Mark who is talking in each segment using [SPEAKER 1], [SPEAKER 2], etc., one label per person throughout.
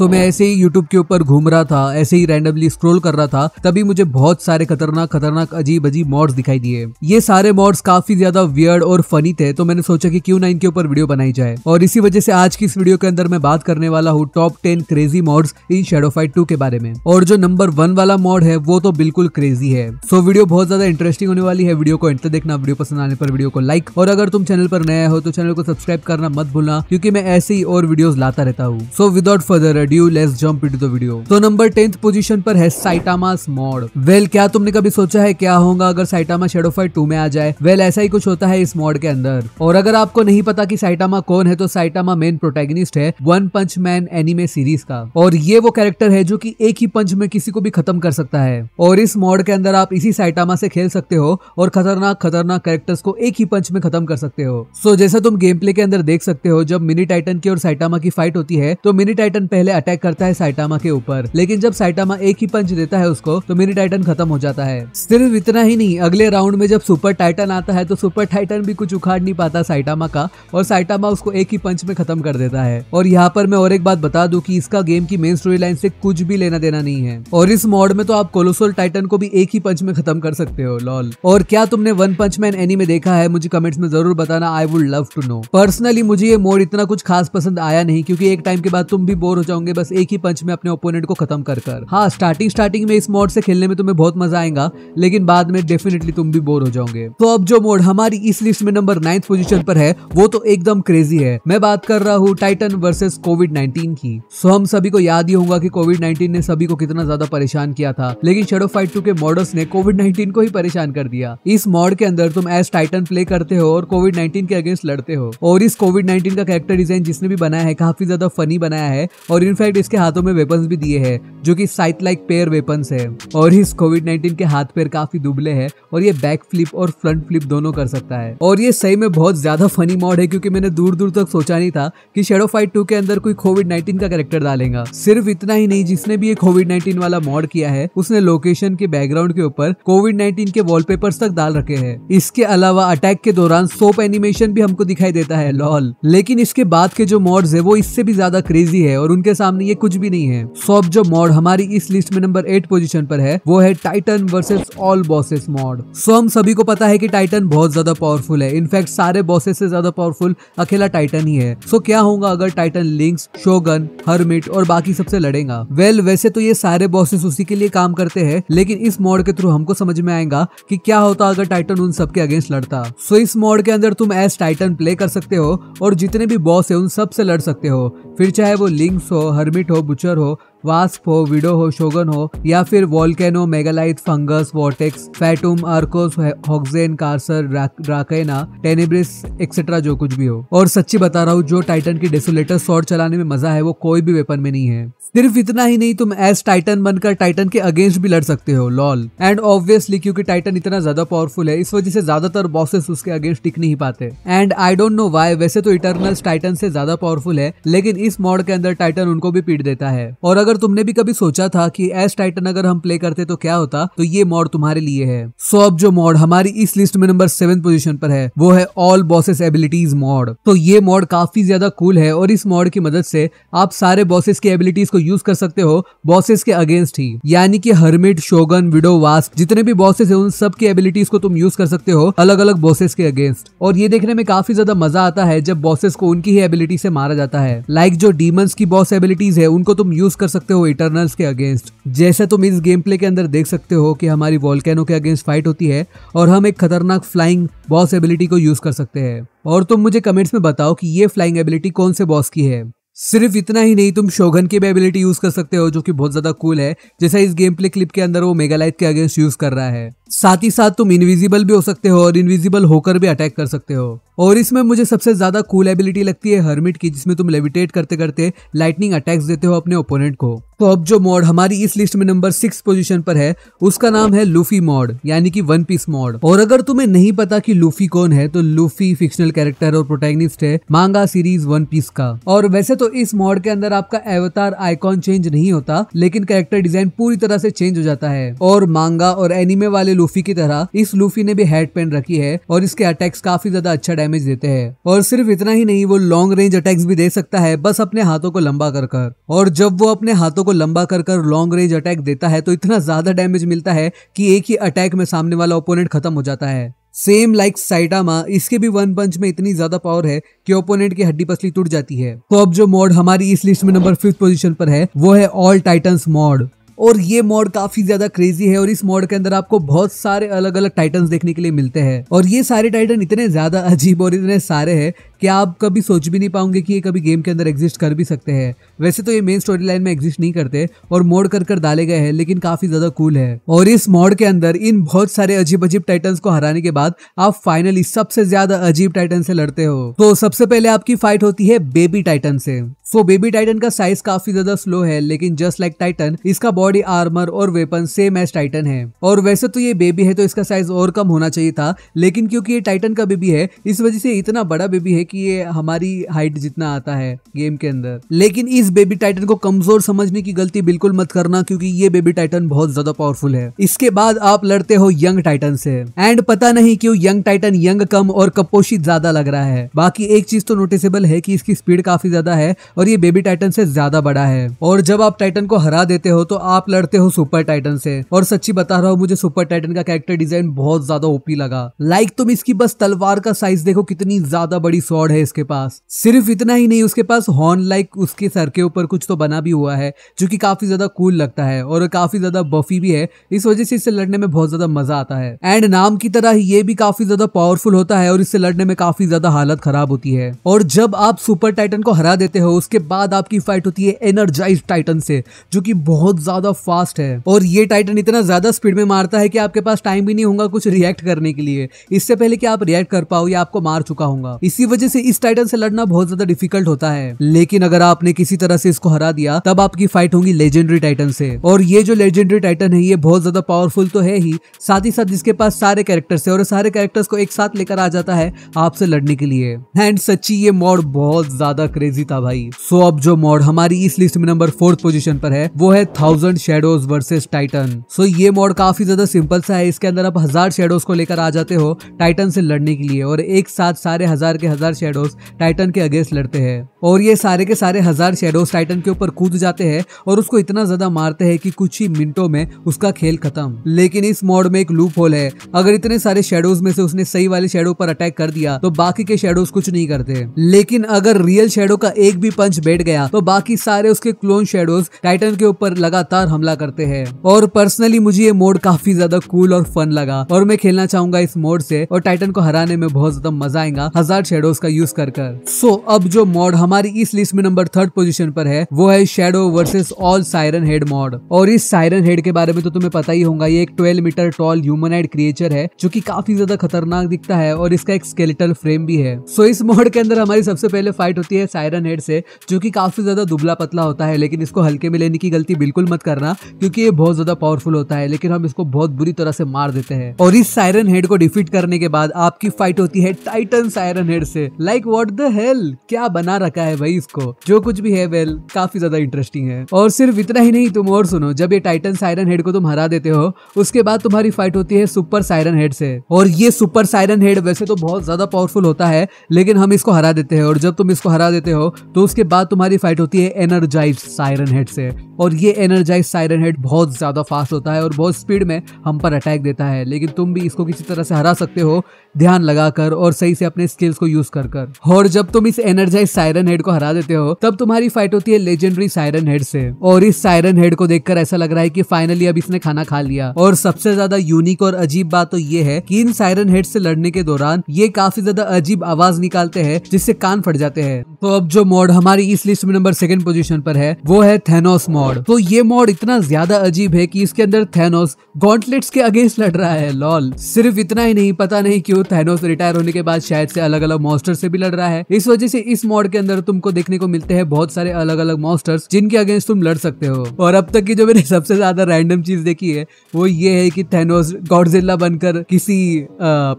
[SPEAKER 1] सो मैं ऐसे ही यूट्यूब के ऊपर घूम रहा था ऐसे ही रैंडमली स्क्रोल कर रहा था तभी मुझे बहुत सारे खतरनाक खतरनाक अजीब अजीब मॉड्स दिखाई दिए ये सारे मॉड्स काफी ज्यादा वियर्ड और फनी थे तो मैंने सोचा कि क्यों ना इनके ऊपर वीडियो बनाई जाए और इसी वजह से आज की इस वीडियो के अंदर मैं बात करने वाला हूँ top ten crazy mods in Shadow fight two के बारे में और जो नंबर वन वाला मॉड है वो तो बिल्कुल क्रेजी है सो so, वीडियो बहुत ज्यादा इंटरेस्टिंग होने वाली है वीडियो को एंटर देखना वीडियो पसंद आने पर वीडियो को लाइक और अगर तुम चैनल पर नया हो तो चैनल को सब्सक्राइब करना मत भूलना क्योंकि मैं ऐसे ही और वीडियोस लाता रहता हूँ so without further ado let's jump it video तो नंबर टेंथ पोजिशन पर है साइटामा मॉड वेल क्या तुमने कभी सोचा है क्या होगा अगर साइटामा शेडो फाइट टू में आ जाए वेल ऐसा ही कुछ होता है इस मॉड के अंदर और अगर आपको नहीं पता की साइटामा कौन है तो साइटामा मेन प्रोटेगनिस्ट है one punch man anime series का और ये वो कैरेक्टर है जो की एक ही पंच में किसी को भी खत्म कर सकता है और इस मॉड के अंदर आप इसी साइटामा से खेल सकते हो और खतरनाक खतरनाक कैरेक्टर्स को एक ही पंच में खत्म कर सकते हो सो so, जैसा तुम गेम प्ले के अंदर देख सकते हो जब मिनी टाइटन की और साइटामा की फाइट होती है तो मिनी टाइटन पहले अटैक करता है साइटामा के ऊपर लेकिन जब साइटामा एक ही पंच देता है उसको तो मिनी टाइटन खत्म हो जाता है सिर्फ इतना ही नहीं अगले राउंड में जब सुपर टाइटन आता है तो सुपर टाइटन भी कुछ उखाड़ नहीं पाता साइटामा का और साइटामा उसको एक ही पंच में खत्म कर देता है और यहाँ पर मैं और एक बात बता दू की इसका गेम की मेन स्टोरी लाइन से कुछ भी लेना देना नहीं है और इस मॉड में तो आप कोलोसोल टाइटन को भी एक ही पंच में खत्म कर सकते हो लॉल और क्या तुमने वन पंच मैन में देखा है मुझे कमेंट्स में जरूर बताना I would love to know personally मुझे ये मोड इतना कुछ खास पसंद आया नहीं क्योंकि एक टाइम के बाद तुम भी बोर हो जाओ होंगे बस एक ही पंच में अपने ओपोनेंट को खत्म कर कर हाँ स्टार्टिंग स्टार्टिंग में इस मोड से खेलने में तुम्हें बहुत मजा आएगा लेकिन बाद में डेफिनेटली तुम भी बोर हो जाओगे तो अब जो मोड हमारी इस लिस्ट में नंबर नाइन्थ पोजिशन पर है वो तो एकदम क्रेजी है मैं बात कर रहा हूँ टाइटन वर्सेज कोविड नाइन्टीन की सो हम सभी को याद ही होगा की कोविड नाइन्टीन ने सभी को कितना ज्यादा परेशान किया था लेकिन शेडो फाइट टू के मॉडल्स ने कोविड नाइन्टीन को ही परेशान कर दिया इस मॉड के अंदर तुम एज टाइटन प्ले करते हो और कोविड नाइन्टीन के अगेंस्ट लड़ते हो और इस कोविड नाइन्टीन का कैरेक्टर डिजाइन जिसने भी बनाया है काफी ज्यादा फनी बनाया है और इनफैक्ट इसके हाथों में वेपन्स भी दिए हैं जो कि साइट लाइक पेयर वेपन्स है और इस कोविड 19 के हाथ पैर काफी दुबले हैं और ये बैक फ्लिप और फ्रंट फ्लिप दोनों कर सकता है और ये सही में बहुत ज्यादा फनी मॉड है क्योंकि मैंने दूर दूर तक सोचा नहीं था कि शेडो फाइट टू के अंदर कोई कोविड नाइन्टीन का कैरेक्टर डालेगा सिर्फ इतना ही नहीं जिसने भी ये कोविड नाइन्टीन वाला मॉड किया है उसने लोकेशन के बैकग्राउंड के ऊपर कोविड नाइन्टीन के वॉल तक डाल रखे है इसके अलावा अटैक के दौरान सोप एनिमेशन भी हमको दिखाई देता है लॉल लेकिन इसके बाद के जो मॉड्स है वो इससे भी ज्यादा क्रेजी है और उनके सामने ये कुछ भी नहीं है सॉप जो मॉड हमारी इस लिस्ट में नंबर एट पोजीशन पर है वो है Titan versus all bosses mod so हम सभी को पता है कि टाइटन बहुत ज्यादा पावरफुल है इनफैक्ट सारे बॉसेस से ज्यादा पावरफुल अकेला टाइटन ही है सो क्या होगा अगर टाइटन लिंक्स शोगन हरमिट और बाकी सबसे लड़ेगा वेल well, वैसे तो ये सारे बॉसेस उसी के लिए काम करते हैं लेकिन इस मॉड के थ्रू हमको समझ में आएगा कि क्या होता अगर टाइटन उन सबके अगेंस्ट लड़ता सो इस मॉड के अंदर तुम एस टाइटन प्ले कर सकते हो और जितने भी बॉस है उन सब से लड़ सकते हो फिर चाहे वो लिंक्स हो हर्मिट हो बुचर हो वास्प हो विडो हो शोगन हो या फिर Volcano Megalith Fungus Vortex Fatum Arcos Hoxen Carsor Dracaena Tenebris etcetera जो कुछ भी हो और सच्ची बता रहा हूँ जो टाइटन की डेसोलेटर शॉर्ट चलाने में मजा है वो कोई भी वेपन में नहीं है सिर्फ इतना ही नहीं तुम एस टाइटन बनकर टाइटन के अगेंस्ट भी लड़ सकते हो लॉल एंड ऑब्वियसली क्योंकि टाइटन इतना ज्यादा पावरफुल है इस वजह से ज्यादातर बॉसेस उसके अगेंस्ट टिक नहीं पाते and I don't know why वैसे तो इटर टाइटन से ज्यादा पावरफुल है लेकिन इस मॉड के अंदर टाइटन उनको भी पीट देता है और अगर अगर तुमने भी कभी सोचा था कि एस टाइटन अगर हम प्ले करते तो क्या होता तो ये मॉड तुम्हारे लिए है सो अब जो मॉड हमारी इस लिस्ट में नंबर सेवन पोजीशन पर है वो है ऑल बॉसेस एबिलिटीज मॉड तो ये मॉड काफी ज्यादा कूल है और इस मॉड की मदद से आप सारे बॉसेस की एबिलिटीज को यूज कर सकते हो बॉसेस के अगेंस्ट ही यानी कि हर्मिट शोगन विडो वास्क जितने भी बॉसेस है उन सब की एबिलिटीज को तुम यूज कर सकते हो अलग अलग बॉसेस के अगेंस्ट और ये देखने में काफी ज्यादा मजा आता है जब बॉसेस को उनकी ही एबिलिटी से मारा जाता है लाइक like जो डीमंस की बॉस एबिलिटीज है उनको तुम यूज कर सकते सकते हो इटर्नल्स के अगेंस्ट जैसे तुम इस गेम प्ले के अंदर देख सकते हो कि हमारी वॉलकैनो के अगेंस्ट फाइट होती है और हम एक खतरनाक फ्लाइंग बॉस एबिलिटी को यूज कर सकते हैं और तुम मुझे कमेंट्स में बताओ कि ये फ्लाइंग एबिलिटी कौन से बॉस की है सिर्फ इतना ही नहीं तुम शोघन की भी एबिलिटी यूज कर सकते हो जो कि बहुत ज्यादा कूल है जैसा इस गेम प्ले क्लिप के अंदर वो मेगालाइट के अगेंस्ट यूज कर रहा है साथ ही साथ तुम इनविजिबल भी हो सकते हो और इनविजिबल होकर भी अटैक कर सकते हो और इसमें मुझे सबसे ज्यादा कूल एबिलिटी लगती है हर्मिट की जिसमें तुम लेविटेट करते करते लाइटनिंग अटैक्स देते हो अपने ओपोनेंट को तो अब जो मॉड हमारी इस लिस्ट में नंबर सिक्स पोजीशन पर है उसका नाम है लूफी मॉड यानी कि वन पीस मॉड और अगर तुम्हें नहीं पता कि लूफी कौन है तो लूफी फिक्शनल कैरेक्टर और प्रोटेगनिस्ट है मांगा सीरीज वन पीस का और वैसे तो इस मॉड के अंदर आपका एवतार आइकॉन चेंज नहीं होता लेकिन कैरेक्टर डिजाइन पूरी तरह से चेंज हो जाता है और मांगा और एनिमे वाले लूफी की तरह इस लूफी ने भी हेड पेन रखी है और इसके अटैक्स काफी ज्यादा अच्छा डैमेज देते हैं और सिर्फ इतना ही नहीं वो लॉन्ग रेंज अटैक्स भी दे सकता है बस अपने हाथों को लंबा कर कर और जब वो अपने हाथों को लंबा कर कर लॉन्ग रेंज अटैक देता है तो इतना ज्यादा डैमेज मिलता है कि एक ही अटैक में सामने वाला ओपोनेंट खत्म हो जाता है सेम लाइक साइटामा इसके भी वन पंच में इतनी ज्यादा पावर है कि ओपोनेंट की हड्डी पसली टूट जाती है तो अब जो मॉड हमारी इस लिस्ट में नंबर फिफ्थ पोजीशन पर है वो है ऑल टाइटन्स मॉड और ये मॉड काफी ज्यादा क्रेजी है और इस मॉड के अंदर आपको बहुत सारे अलग अलग टाइटन देखने के लिए मिलते हैं और ये सारे टाइटन इतने ज्यादा अजीब और इतने सारे हैं कि आप कभी सोच भी नहीं पाओगे कि ये कभी गेम के अंदर एग्जिस्ट कर भी सकते हैं वैसे तो ये मेन स्टोरी लाइन में एग्जिस्ट नहीं करते और मोड कर कर डाले गए हैं लेकिन काफी ज्यादा कूल है और इस मोड के अंदर इन बहुत सारे अजीब अजीब टाइटन्स को हराने के बाद आप फाइनली सबसे ज्यादा अजीब टाइटन से लड़ते हो तो सबसे पहले आपकी फाइट होती है बेबी टाइटन से सो बेबी टाइटन का साइज काफी ज्यादा स्लो है लेकिन जस्ट लाइक टाइटन इसका बॉडी बॉडी आर्मर और वेपन सेम एज टाइटन है और वैसे तो ये बेबी है तो इसका साइज और कम होना चाहिए था लेकिन क्योंकि ये टाइटन का बेबी है इस वजह से इतना बड़ा बेबी है कि ये हमारी हाइट जितना आता है गेम के अंदर लेकिन इस बेबी टाइटन को कमजोर समझने की गलती बिल्कुल मत करना क्योंकि ये बेबी टाइटन बहुत ज्यादा पावरफुल है इसके बाद आप लड़ते हो यंग टाइटन से एंड पता नहीं क्यों यंग टाइटन यंग कम और कपोशित ज्यादा लग रहा है बाकी एक चीज तो नोटिसेबल है कि इसकी स्पीड काफी ज्यादा है और ये बेबी टाइटन से ज्यादा बड़ा है और जब आप टाइटन को हरा देते हो तो आप आप लड़ते हो सुपर टाइटन से और सच्ची बता रहा हूँ मुझे सुपर टाइटन का कैरेक्टर डिजाइन बहुत ज्यादा ओपी लगा लाइक तुम इसकी बस तलवार का साइज देखो कितनी ज्यादा बड़ी सॉर्ड है इसके पास सिर्फ इतना ही नहीं उसके पास हॉर्न लाइक उसके सर के ऊपर कुछ तो बना भी हुआ है जो की काफी ज्यादा कूल लगता है और काफी ज्यादा बफी भी है इस वजह से इससे लड़ने में बहुत ज्यादा मजा आता है एंड नाम की तरह ये भी काफी ज्यादा पावरफुल होता है और इससे लड़ने में काफी ज्यादा हालत खराब होती है और जब आप सुपर टाइटन को हरा देते हो उसके बाद आपकी फाइट होती है एनर्जाइज टाइटन से जो की बहुत ज्यादा ज्यादा फास्ट है और ये टाइटन इतना ज्यादा स्पीड में मारता है कि आपके पास टाइम भी नहीं होगा कुछ रिएक्ट करने के लिए इससे पहले कि आप रिएक्ट कर पाओ या आपको मार चुका होगा इसी वजह से इस टाइटन से लड़ना बहुत ज्यादा डिफिकल्ट होता है लेकिन अगर आपने किसी तरह से इसको हरा दिया तब आपकी फाइट होगी लेजेंडरी टाइटन से और ये जो लेजेंडरी टाइटन है ये बहुत ज्यादा पावरफुल तो है ही साथ ही साथ जिसके पास सारे कैरेक्टर्स है और सारे कैरेक्टर्स को एक साथ लेकर आ जाता है आपसे लड़ने के लिए एंड सच्ची ये मॉड बहुत ज्यादा क्रेजी था भाई सो अब जो मॉड हमारी इस लिस्ट में नंबर फोर्थ पोजिशन पर है वो है thousand thousand shadows versus Titan so ये मोड काफी ज्यादा सिंपल सा है इसके अंदर आप हजार शेडोज को लेकर आ जाते हो टाइटन से लड़ने के लिए और एक साथ सारे हजार के हजार शेडोज टाइटन के अगेंस्ट लड़ते हैं और ये सारे के सारे हजार शेडोज टाइटन के ऊपर कूद जाते हैं और उसको इतना ज्यादा मारते हैं कि कुछ ही मिनटों में उसका खेल खत्म लेकिन इस मोड में एक लूप होल है अगर इतने सारे शेडोज में से उसने सही वाले शेडो पर अटैक कर दिया तो बाकी के शेडोज कुछ नहीं करते लेकिन अगर रियल शेडो का एक भी पंच बैठ गया तो बाकी सारे उसके क्लोन शेडोज टाइटन के ऊपर लगातार लगातार हमला करते हैं और पर्सनली मुझे ये मोड काफी ज्यादा कूल और फन लगा और मैं खेलना चाहूंगा इस मोड से और टाइटन को हराने में बहुत ज्यादा मजा आएगा हजार शेडोज का यूज कर कर सो so, अब जो मोड हमारी इस लिस्ट में नंबर थर्ड पोजिशन पर है वो है shadow versus all siren head mod और इस साइरन हेड के बारे में तो तुम्हें पता ही होगा ये एक twelve metre tall humanoid creature है जो की काफी ज्यादा खतरनाक दिखता है और इसका एक स्केलेटल फ्रेम भी है सो so, इस मोड के अंदर हमारी सबसे पहले फाइट होती है साइरन हेड से जो की काफी ज्यादा दुबला पतला होता है लेकिन इसको हल्के में लेने की गलती बिल्कुल मत करना क्योंकि ये बहुत ज्यादा पावरफुल होता है लेकिन हम इसको बहुत बुरी तरह से मार देते हैं और इस सायरन हेड को डिफीट करने के बाद आपकी फाइट होती है टाइटन सायरन हेड से लाइक वॉट द हेल क्या बना रखा है भाई इसको जो कुछ भी है वेल काफी ज्यादा इंटरेस्टिंग है और सिर्फ इतना ही नहीं तुम और सुनो जब ये टाइटन सायरन हेड को तुम हरा देते हो उसके बाद तुम्हारी फाइट होती है सुपर सायरन हेड से और ये सुपर सायरन हेड वैसे तो बहुत ज्यादा पावरफुल होता है लेकिन हम इसको हरा देते हैं और जब तुम इसको हरा देते हो तो उसके बाद तुम्हारी फाइट होती है एनर्जाइज सायरन हेड से और ये एनर्जाइज वाइज साइरन हेड बहुत ज़्यादा फास्ट होता है और बहुत स्पीड में हम पर अटैक देता है लेकिन तुम भी इसको किसी तरह से हरा सकते हो ध्यान लगाकर और सही से अपने स्किल्स को यूज कर कर और जब तुम इस एनर्जाइज सायरन हेड को हरा देते हो तब तुम्हारी फाइट होती है लेजेंडरी सायरन हेड से और इस सायरन हेड को देखकर ऐसा लग रहा है कि फाइनली अब इसने खाना खा लिया और सबसे ज्यादा यूनिक और अजीब बात तो ये है की इन सायरन हेड से लड़ने के दौरान ये काफी ज्यादा अजीब आवाज निकालते हैं जिससे कान फट जाते हैं तो अब जो मॉड हमारी इस लिस्ट में नंबर सेकंड पोजीशन पर है वो है थेनोस मॉड तो ये मॉड इतना ज्यादा अजीब है कि इसके अंदर थेनोस गॉन्टलेट्स के अगेंस्ट लड़ रहा है लॉल सिर्फ इतना ही नहीं पता नहीं क्यों टू थैनोस रिटायर होने के बाद शायद से अलग अलग मॉस्टर से भी लड़ रहा है इस वजह से इस मॉड के अंदर तुमको देखने को मिलते हैं बहुत सारे अलग अलग मॉस्टर्स जिनके अगेंस्ट तुम लड़ सकते हो और अब तक की जो मैंने सबसे ज्यादा रैंडम चीज देखी है वो ये है कि थैनोस गॉडजिला बनकर किसी आ,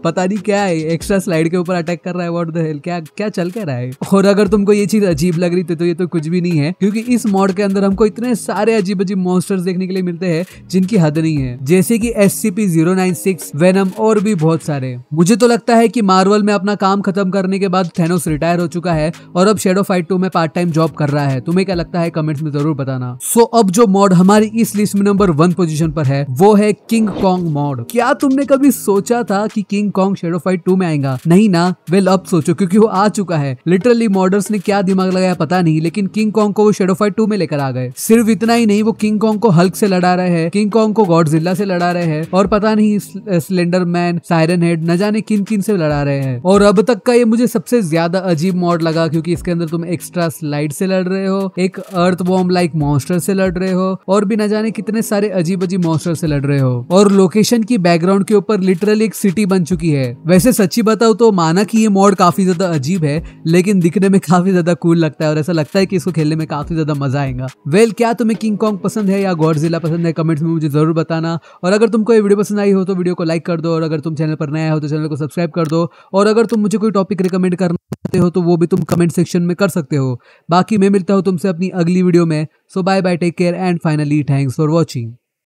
[SPEAKER 1] पता नहीं क्या है एक्स्ट्रा स्लाइड के ऊपर अटैक कर रहा है व्हाट द हेल क्या क्या चल कर रहा है और अगर तुमको ये चीज अजीब लग रही थी तो ये तो कुछ भी नहीं है क्योंकि इस मॉड के अंदर हमको इतने सारे अजीब अजीब मॉन्स्टर्स देखने के लिए मिलते हैं जिनकी हद नहीं है जैसे की S C P zero nine six venom और भी बहुत सारे मुझे मुझे तो लगता है कि मार्वल में अपना काम खत्म करने के बाद थेनोस रिटायर हो चुका है और अब शेडो फाइट टू में पार्ट टाइम जॉब कर रहा है तुम्हें क्या लगता है कमेंट्स में जरूर बताना सो so, अब जो मॉड हमारी इस लिस्ट में नंबर वन पोजीशन पर है वो है किंग कॉन्ग मॉड क्या तुमने कभी सोचा था की King Kong shadow fight two में आएगा नहीं ना वेल अब सोचो क्योंकि वो आ चुका है लिटरली मॉडर्स ने क्या दिमाग लगाया पता नहीं लेकिन किंग कॉन्ग को वो शेडो फाइट टू में लेकर आ गए सिर्फ इतना ही नहीं वो किंग कॉन्ग को हल्क से लड़ा रहे हैं किंग कॉन्ग को गॉड से लड़ा रहे हैं और पता नहीं स्लेंडर मैन साइरन हेड न जाने किन किन से लड़ा रहे हैं और अब तक का ये मुझे सबसे ज्यादा अजीब मॉड लगा क्योंकि इसके अंदर तुम एक्स्ट्रा स्लाइड से लड़ रहे हो एक अर्थ बॉम्ब लाइक मॉन्स्टर से लड़ रहे हो और भी ना जाने कितने सारे अजीब अजीब मॉन्स्टर से लड़ रहे हो और लोकेशन की बैकग्राउंड के ऊपर लिटरली एक सिटी बन चुकी है वैसे सच्ची बताओ तो माना की ये मॉड काफी ज्यादा अजीब है लेकिन दिखने में काफी ज्यादा कूल लगता है और ऐसा लगता है की इसको खेलने में काफी ज्यादा मजा आएगा वेल क्या तुम्हें किंग कॉन्ग पसंद है या गौरजिला पसंद है कमेंट्स में मुझे जरूर बताना और अगर तुमको ये वीडियो पसंद आई हो तो वीडियो को लाइक कर दो और अगर तुम चैनल पर नया हो तो चैनल को सब्सक्राइब कर दो और अगर तुम मुझे कोई टॉपिक रिकमेंड करना चाहते हो तो वो भी तुम कमेंट सेक्शन में कर सकते हो बाकी मैं मिलता हूँ तुमसे अपनी अगली वीडियो में so bye bye take care and finally thanks for watching